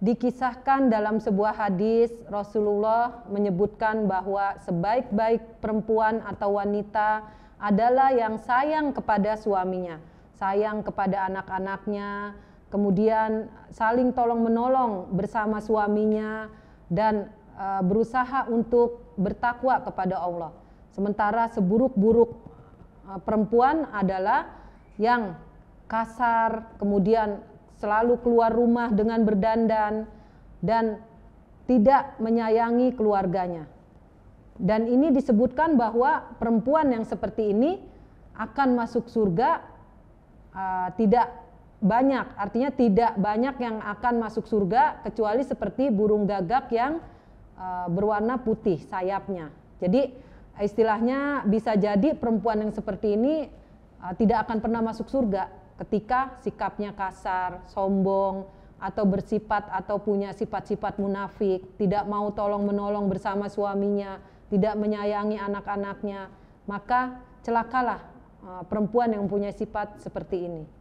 Dikisahkan dalam sebuah hadis, Rasulullah menyebutkan bahwa sebaik-baik perempuan atau wanita adalah yang sayang kepada suaminya, sayang kepada anak-anaknya, kemudian saling tolong-menolong bersama suaminya, dan e, berusaha untuk bertakwa kepada Allah. Sementara seburuk-buruk e, perempuan adalah yang kasar, kemudian selalu keluar rumah dengan berdandan dan tidak menyayangi keluarganya. Dan ini disebutkan bahwa perempuan yang seperti ini akan masuk surga uh, tidak banyak, artinya tidak banyak yang akan masuk surga kecuali seperti burung gagak yang uh, berwarna putih sayapnya. Jadi istilahnya bisa jadi perempuan yang seperti ini uh, tidak akan pernah masuk surga ketika sikapnya kasar, sombong, atau bersifat atau punya sifat-sifat munafik, tidak mau tolong-menolong bersama suaminya, tidak menyayangi anak-anaknya, maka celakalah eh, perempuan yang punya sifat seperti ini.